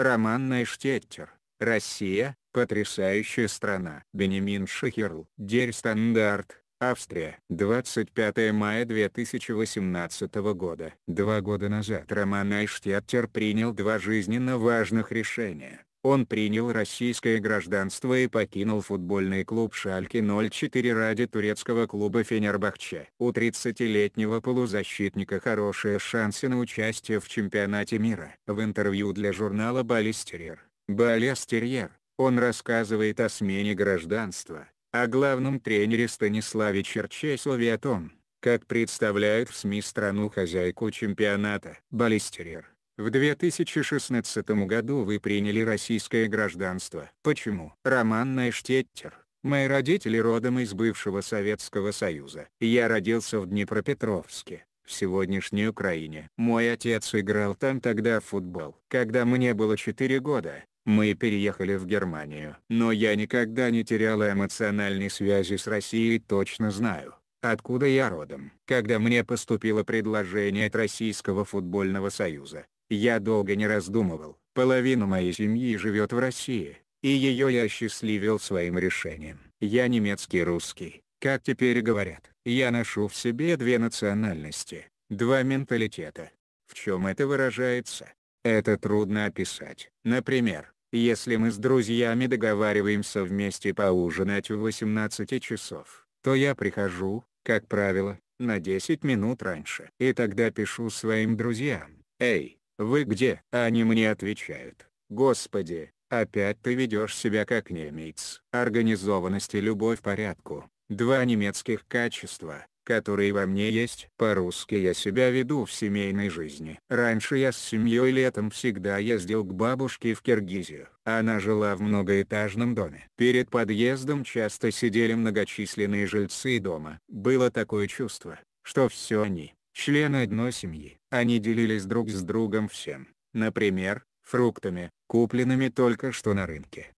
Роман Найштеттер, Россия, потрясающая страна. Бенемин Шахерл, Дерь Стандарт, Австрия. 25 мая 2018 года. Два года назад Роман Айштеттер принял два жизненно важных решения. Он принял российское гражданство и покинул футбольный клуб «Шальки 04» ради турецкого клуба «Фенербахче». У 30-летнего полузащитника хорошие шансы на участие в чемпионате мира. В интервью для журнала «Баллистерьер» «Баллистерьер» он рассказывает о смене гражданства, о главном тренере Станиславе Черчесове о том, как представляют в СМИ страну хозяйку чемпионата. «Баллистерьер» В 2016 году вы приняли российское гражданство. Почему? Роман Найштеттер. Мои родители родом из бывшего Советского Союза. Я родился в Днепропетровске, в сегодняшней Украине. Мой отец играл там тогда в футбол. Когда мне было 4 года, мы переехали в Германию. Но я никогда не терял эмоциональной связи с Россией точно знаю, откуда я родом. Когда мне поступило предложение от Российского футбольного союза, я долго не раздумывал. Половина моей семьи живет в России, и ее я осчастливил своим решением. Я немецкий русский, как теперь говорят. Я ношу в себе две национальности, два менталитета. В чем это выражается? Это трудно описать. Например, если мы с друзьями договариваемся вместе поужинать в 18 часов, то я прихожу, как правило, на 10 минут раньше. И тогда пишу своим друзьям, «Эй, «Вы где?» Они мне отвечают, «Господи, опять ты ведешь себя как немец». Организованность и любовь порядку – два немецких качества, которые во мне есть. По-русски я себя веду в семейной жизни. Раньше я с семьей летом всегда ездил к бабушке в Киргизию. Она жила в многоэтажном доме. Перед подъездом часто сидели многочисленные жильцы дома. Было такое чувство, что все они члены одной семьи. Они делились друг с другом всем, например, фруктами, купленными только что на рынке.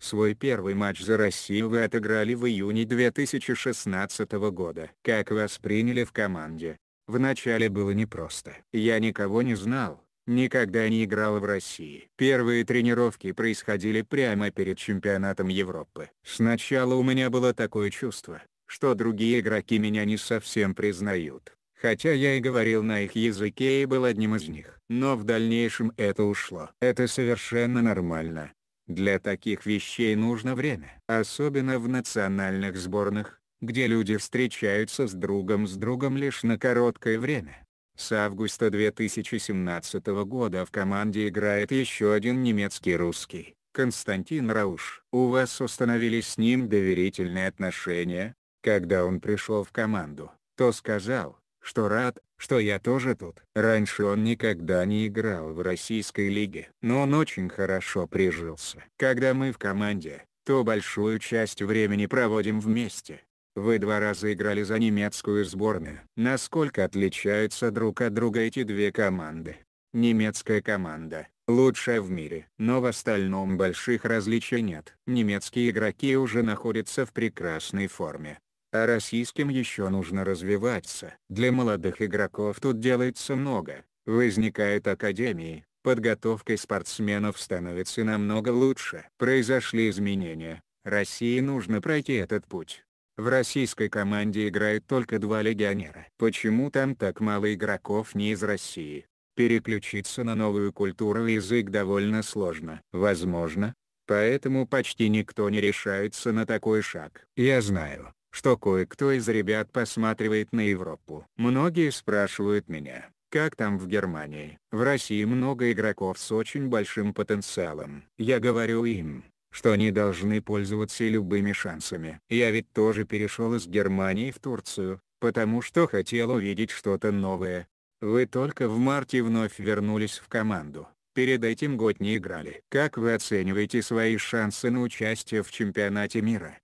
Свой первый матч за Россию вы отыграли в июне 2016 года. Как вас приняли в команде? Вначале было непросто. Я никого не знал, никогда не играл в России. Первые тренировки происходили прямо перед чемпионатом Европы. Сначала у меня было такое чувство, что другие игроки меня не совсем признают хотя я и говорил на их языке и был одним из них. Но в дальнейшем это ушло. Это совершенно нормально. Для таких вещей нужно время. Особенно в национальных сборных, где люди встречаются с другом с другом лишь на короткое время. С августа 2017 года в команде играет еще один немецкий русский, Константин Рауш. У вас установились с ним доверительные отношения? Когда он пришел в команду, то сказал, что рад, что я тоже тут. Раньше он никогда не играл в российской лиге, но он очень хорошо прижился. Когда мы в команде, то большую часть времени проводим вместе. Вы два раза играли за немецкую сборную. Насколько отличаются друг от друга эти две команды? Немецкая команда – лучшая в мире. Но в остальном больших различий нет. Немецкие игроки уже находятся в прекрасной форме. А российским еще нужно развиваться. Для молодых игроков тут делается много. Возникают академии, подготовка спортсменов становится намного лучше. Произошли изменения, России нужно пройти этот путь. В российской команде играют только два легионера. Почему там так мало игроков не из России? Переключиться на новую культуру и язык довольно сложно. Возможно. Поэтому почти никто не решается на такой шаг. Я знаю, что кое-кто из ребят посматривает на Европу. Многие спрашивают меня, как там в Германии? В России много игроков с очень большим потенциалом. Я говорю им, что они должны пользоваться любыми шансами. Я ведь тоже перешел из Германии в Турцию, потому что хотел увидеть что-то новое. Вы только в марте вновь вернулись в команду. Перед этим год не играли. Как вы оцениваете свои шансы на участие в чемпионате мира?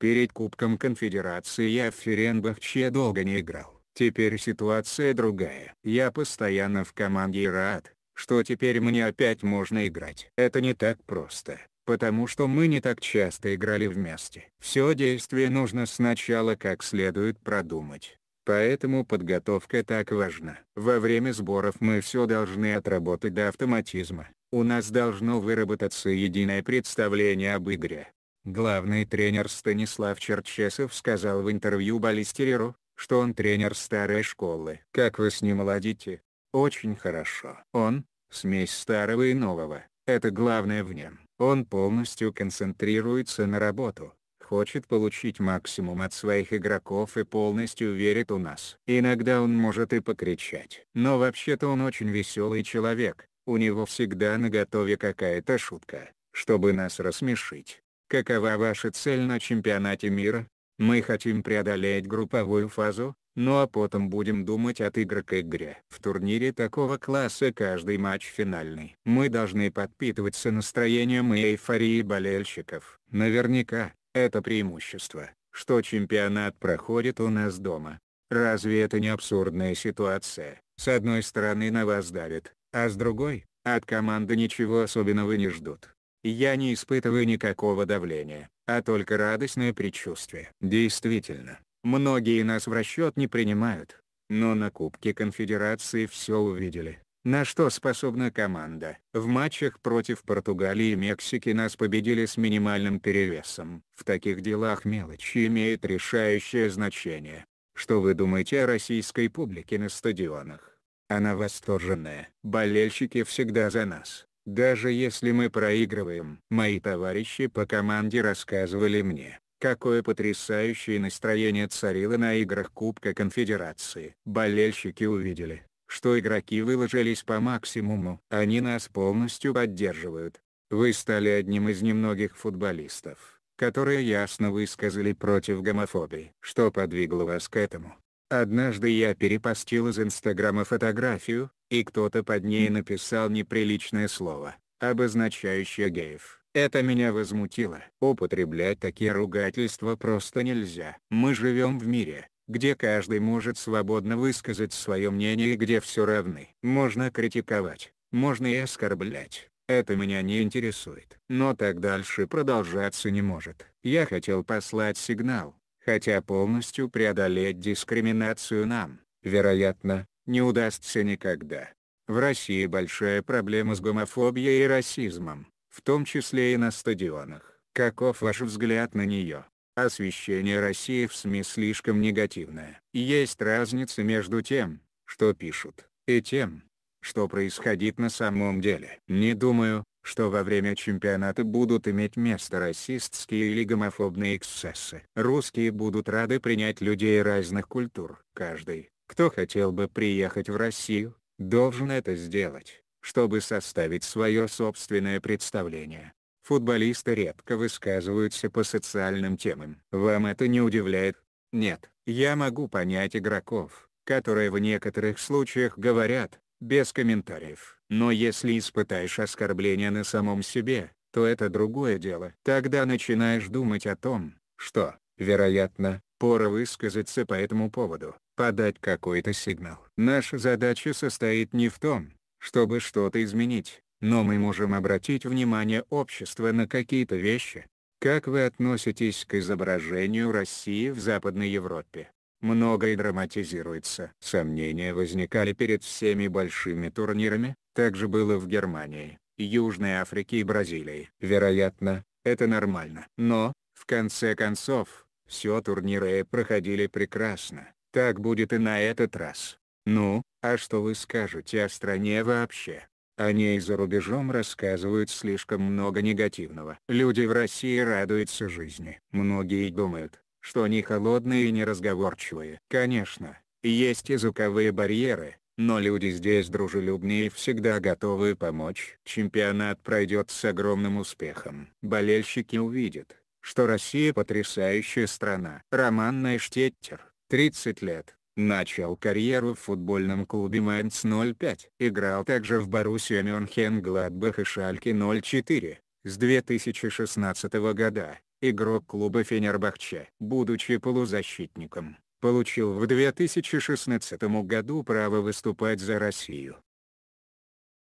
Перед Кубком Конфедерации я в Ференбахче долго не играл. Теперь ситуация другая. Я постоянно в команде и рад, что теперь мне опять можно играть. Это не так просто, потому что мы не так часто играли вместе. Все действие нужно сначала как следует продумать. Поэтому подготовка так важна. Во время сборов мы все должны отработать до автоматизма. У нас должно выработаться единое представление об игре. Главный тренер Станислав Черчесов сказал в интервью Баллистереру, что он тренер старой школы. Как вы с ним молодите? Очень хорошо. Он — смесь старого и нового, это главное в нем. Он полностью концентрируется на работу, хочет получить максимум от своих игроков и полностью верит у нас. Иногда он может и покричать. Но вообще-то он очень веселый человек, у него всегда на готове какая-то шутка, чтобы нас рассмешить. Какова ваша цель на чемпионате мира? Мы хотим преодолеть групповую фазу, ну а потом будем думать от игры к игре. В турнире такого класса каждый матч финальный. Мы должны подпитываться настроением и эйфорией болельщиков. Наверняка, это преимущество, что чемпионат проходит у нас дома. Разве это не абсурдная ситуация? С одной стороны на вас давит, а с другой, от команды ничего особенного не ждут я не испытываю никакого давления, а только радостное предчувствие. Действительно, многие нас в расчет не принимают. Но на Кубке Конфедерации все увидели. На что способна команда? В матчах против Португалии и Мексики нас победили с минимальным перевесом. В таких делах мелочи имеют решающее значение. Что вы думаете о российской публике на стадионах? Она восторженная. Болельщики всегда за нас. Даже если мы проигрываем. Мои товарищи по команде рассказывали мне, какое потрясающее настроение царило на играх Кубка Конфедерации. Болельщики увидели, что игроки выложились по максимуму. Они нас полностью поддерживают. Вы стали одним из немногих футболистов, которые ясно высказали против гомофобии. Что подвигло вас к этому? Однажды я перепостил из Инстаграма фотографию, и кто-то под ней написал неприличное слово, обозначающее геев. Это меня возмутило. Употреблять такие ругательства просто нельзя. Мы живем в мире, где каждый может свободно высказать свое мнение и где все равны. Можно критиковать, можно и оскорблять. Это меня не интересует. Но так дальше продолжаться не может. Я хотел послать сигнал, хотя полностью преодолеть дискриминацию нам, вероятно, не удастся никогда. В России большая проблема с гомофобией и расизмом, в том числе и на стадионах. Каков ваш взгляд на нее? Освещение России в СМИ слишком негативное. Есть разница между тем, что пишут, и тем, что происходит на самом деле. Не думаю, что во время чемпионата будут иметь место расистские или гомофобные эксцессы. Русские будут рады принять людей разных культур. Каждый, кто хотел бы приехать в Россию, должен это сделать, чтобы составить свое собственное представление. Футболисты редко высказываются по социальным темам. Вам это не удивляет? Нет. Я могу понять игроков, которые в некоторых случаях говорят, без комментариев. Но если испытаешь оскорбление на самом себе, то это другое дело. Тогда начинаешь думать о том, что, вероятно, Пора высказаться по этому поводу, подать какой-то сигнал. Наша задача состоит не в том, чтобы что-то изменить, но мы можем обратить внимание общества на какие-то вещи. Как вы относитесь к изображению России в Западной Европе? Многое драматизируется. Сомнения возникали перед всеми большими турнирами, также было в Германии, Южной Африке и Бразилии. Вероятно, это нормально. Но, в конце концов, все турниры э проходили прекрасно, так будет и на этот раз. Ну, а что вы скажете о стране вообще? О ней за рубежом рассказывают слишком много негативного. Люди в России радуются жизни. Многие думают, что они холодные и неразговорчивые. Конечно, есть языковые барьеры, но люди здесь дружелюбнее и всегда готовы помочь. Чемпионат пройдет с огромным успехом. Болельщики увидят, что Россия потрясающая страна. Роман Найштеттер, 30 лет, начал карьеру в футбольном клубе Майнц 05. Играл также в Боруссия Мюнхен Гладбах и Шальке 04. С 2016 года, игрок клуба Фенербахче. Будучи полузащитником, получил в 2016 году право выступать за Россию.